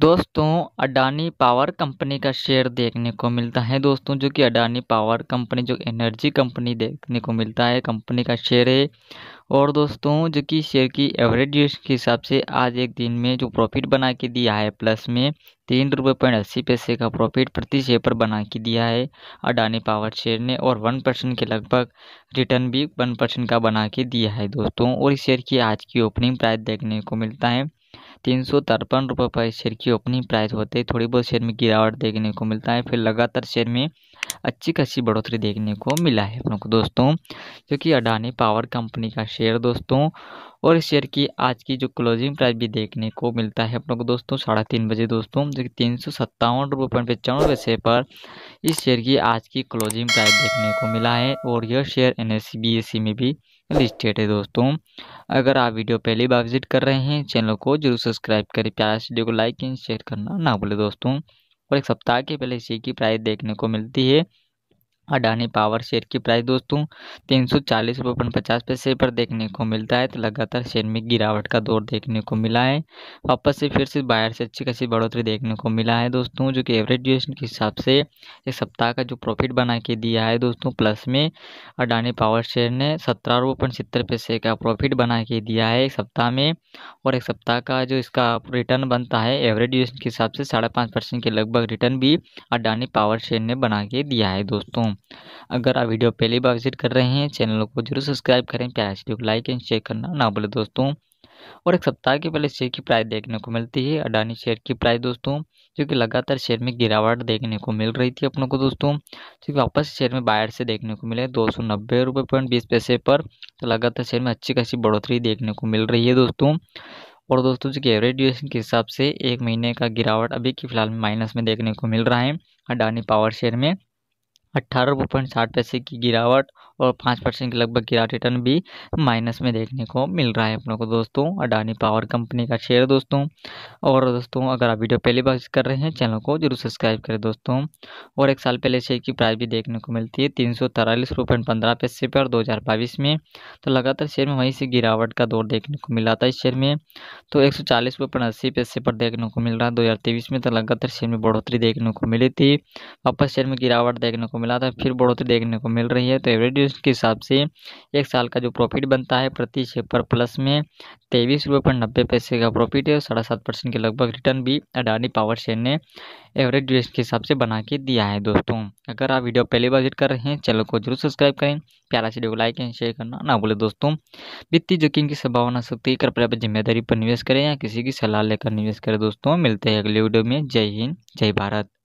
दोस्तों Adani power company का share देखने को मिलता है दोस्तों जो कि अडानी पावर कंपनी जो एनर्जी कंपनी देखने को मिलता है कंपनी का शेयर है और दोस्तों जो कि शेयर की एवरेज के हिसाब से आज एक दिन में जो प्रॉफिट बना के दिया है प्लस में तीन रुपये पॉइंट अस्सी पैसे का प्रॉफिट प्रति शेयर पर बना के दिया है अडानी पावर शेयर ने और वन परसेंट के लगभग रिटर्न भी वन परसेंट का बना के दिया है दोस्तों और इस शेयर की आज की ओपनिंग प्राइस देखने को मिलता है तीन सौ तिरपन रुपये पर शेयर की ओपनिंग प्राइस होते ही थोड़ी बहुत शेयर में गिरावट देखने को मिलता है फिर लगातार शेयर में अच्छी खासी बढ़ोतरी देखने को मिला है अपनों को दोस्तों जो कि अडानी पावर कंपनी का शेयर दोस्तों और इस शेयर की आज की जो क्लोजिंग प्राइस भी देखने को मिलता है अपनों को दोस्तों साढ़े तीन बजे दोस्तों जो कि तीन सौ सत्तावन रुपये पॉइंट पचानवे पैसे पर इस शेयर की आज की क्लोजिंग प्राइस देखने को मिला है और यह शेयर एन एस e में भी लिस्टेड है दोस्तों अगर आप वीडियो पहली बार विजिट कर रहे हैं चैनल को जरूर सब्सक्राइब करें प्यारा से वीडियो को लाइक एंड शेयर करना ना भूलें दोस्तों और एक सप्ताह के पहले इसी की प्राइस देखने को मिलती है अडानी पावर शेयर की प्राइस दोस्तों तीन सौ चालीस रुपये पचास पैसे पर देखने को मिलता है तो लगातार शेयर में गिरावट का दौर देखने को मिला है वापस से फिर से बाहर से अच्छी खासी बढ़ोतरी देखने को मिला है दोस्तों जो कि एवरेज ड्यूरेशन के हिसाब से एक सप्ताह का जो प्रॉफिट बना के दिया है दोस्तों प्लस में अडानी पावर शेयर ने सत्रह रुपये पैसे का प्रॉफिट बना के दिया है एक सप्ताह में और एक सप्ताह का जो इसका रिटर्न बनता है एवरेज ड्यूरेशन के हिसाब से साढ़े पाँच परसेंट के लगभग रिटर्न भी अडानी पावर शेयर ने बना के दिया है दोस्तों अगर आप वीडियो पहली बार विजिट कर रहे हैं चैनल को जरूर सब्सक्राइब करें प्यारे वीडियो को लाइक एंड शेयर करना ना भूलें दोस्तों और एक सप्ताह के पहले शेयर की प्राइस देखने को मिलती है अडानी शेयर की प्राइस दोस्तों जो कि लगातार शेयर में गिरावट देखने को मिल रही थी अपनों को दोस्तों जो कि वापस शेयर में बायर से देखने को मिले दो सौ नब्बे रुपये पॉइंट बीस पैसे पर तो लगातार शेयर में अच्छी खासी बढ़ोतरी देखने को मिल रही है दोस्तों और दोस्तों जो कि एवरेज ड्यूरेशन के हिसाब से एक महीने का गिरावट अभी की फिलहाल में माइनस में देखने को मिल रहा है अडानी पावर शेयर में अट्ठारह पॉइंट साठ पैसे की गिरावट और पाँच परसेंट के लगभग गिरावट रिटर्न भी माइनस में देखने को मिल रहा है अपनों को दोस्तों अडानी पावर कंपनी का शेयर दोस्तों और दोस्तों अगर आप वीडियो पहली बार कर रहे हैं चैनल को जरूर सब्सक्राइब करें दोस्तों और एक साल पहले शेयर की प्राइस भी देखने को मिलती है तीन सौ तिरालीस रुपये पंद्रह पैसे पर दो हज़ार बाईस में तो लगातार शेयर में वहीं से गिरावट का दौर देखने को मिला था इस शेयर में तो एक सौ चालीस रुपये अस्सी पैसे पर देखने को मिल रहा है दो हज़ार तेईस में तो लगातार शेयर में बढ़ोतरी देखने को मिली थी वापस शेयर में गिरावट देखने को मिला था फिर बढ़ोतरी देखने को मिल रही है तो एवरेज के हिसाब से एक साल का जो प्रॉफिट बनता है प्रति शेयर पर प्लस में तेईस रुपये पर नब्बे पैसे का प्रॉफिट है साढ़े सात परसेंट के लगभग रिटर्न भी अडानी पावर शेयर ने एवरेज ड्यूरेशन के हिसाब से बना के दिया है दोस्तों अगर आप वीडियो पहली बार विजिट कर रहे हैं चैनल को जरूर सब्सक्राइब करें प्यारा सीडियो को लाइक एंड शेयर करना ना बोले दोस्तों वित्तीय जोखिम की संभावना सकती है कृपया जिम्मेदारी पर निवेश करें या किसी की सलाह लेकर निवेश करें दोस्तों मिलते हैं अगले वीडियो में जय हिंद जय भारत